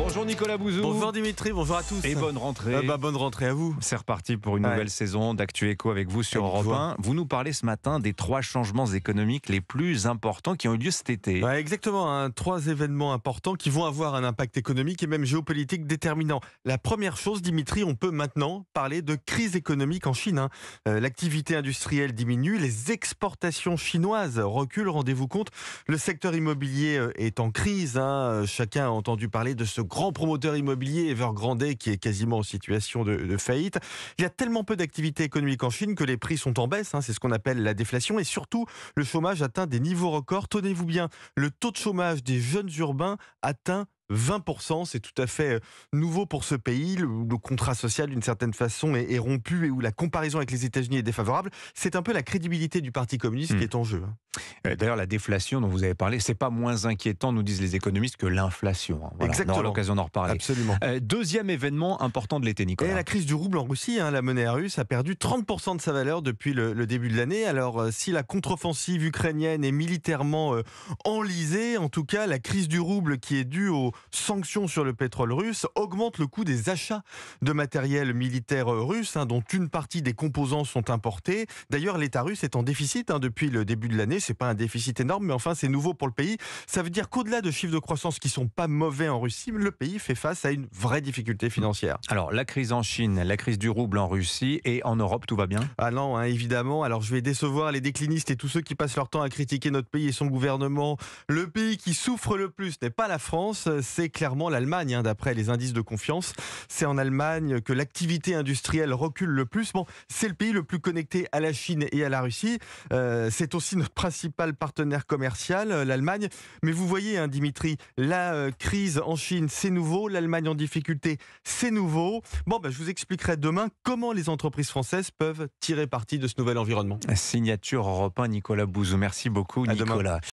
Bonjour Nicolas Bouzou. Bonjour Dimitri, bonjour à tous. Et bonne rentrée. Eh ben, bonne rentrée à vous. C'est reparti pour une nouvelle saison d'Actu Eco avec vous sur Europe 1. Vous nous parlez ce matin des trois changements économiques les plus importants qui ont eu lieu cet été. exactement, hein. trois événements importants qui vont avoir un impact économique et même géopolitique déterminant. La première chose, Dimitri, on peut maintenant parler de crise économique en Chine. Hein. Euh, l'activité industrielle diminue, les exportations chinoises reculent, rendez-vous compte. Le secteur immobilier euh, est en crise. Hein. Euh, chacun a entendu parler de ce grand promoteur immobilier, Evergrande, qui est quasiment en situation de, faillite. Il y a tellement peu d'activité économique en Chine que les prix sont en baisse, hein, c'est ce qu'on appelle la déflation, et surtout le chômage atteint des niveaux records. Tenez-vous bien, le taux de chômage des jeunes urbains atteint 20%. C'est tout à fait euh, nouveau pour ce pays. Le, le contrat social, d'une certaine façon, est, rompu et où la comparaison avec les États-Unis est défavorable. C'est un peu la crédibilité du Parti communiste qui hmm. est en jeu. Hein. Euh, d'ailleurs, la déflation dont vous avez parlé, c'est pas moins inquiétant, nous disent les économistes, que l'inflation. Exactement. Hein. On aura l'occasion d'en reparler. Absolument. Euh, deuxième événement important de l'été, Nicolas. Et la crise du rouble en Russie, hein, la monnaie russe a perdu 30% de sa valeur depuis le, début de l'année. Alors, si la contre-offensive ukrainienne est militairement enlisée, en tout cas, la crise du rouble qui est due au, sanctions sur le pétrole russe augmentent le coût des achats de matériel militaire russe, hein, dont une partie des composants sont importés. D'ailleurs, l'État russe est en déficit hein, depuis le début de l'année. C'est pas un déficit énorme, mais enfin, c'est nouveau pour le pays. Ça veut dire qu'au-delà de chiffres de croissance qui sont pas mauvais en Russie, le pays fait face à une vraie difficulté financière. Alors, la crise en Chine, la crise du rouble en Russie et en Europe, tout va bien Ah non, hein, évidemment. Alors, je vais décevoir les déclinistes et tous ceux qui passent leur temps à critiquer notre pays et son gouvernement. Le pays qui souffre le plus n'est pas la France, c'est clairement l'Allemagne, hein, d'après les indices de confiance. C'est en Allemagne que l'activité industrielle recule le plus. Bon, c'est le pays le plus connecté à la Chine et à la Russie. Euh, c'est aussi notre principal partenaire commercial, euh, l'Allemagne. Mais vous voyez, hein, Dimitri, la euh, crise en Chine, c'est nouveau. L'Allemagne en difficulté, c'est nouveau. Bon, ben, je vous expliquerai demain comment les entreprises françaises peuvent tirer parti de ce nouvel environnement. Signature Europe Nicolas Bouzou. Merci beaucoup, Nicolas.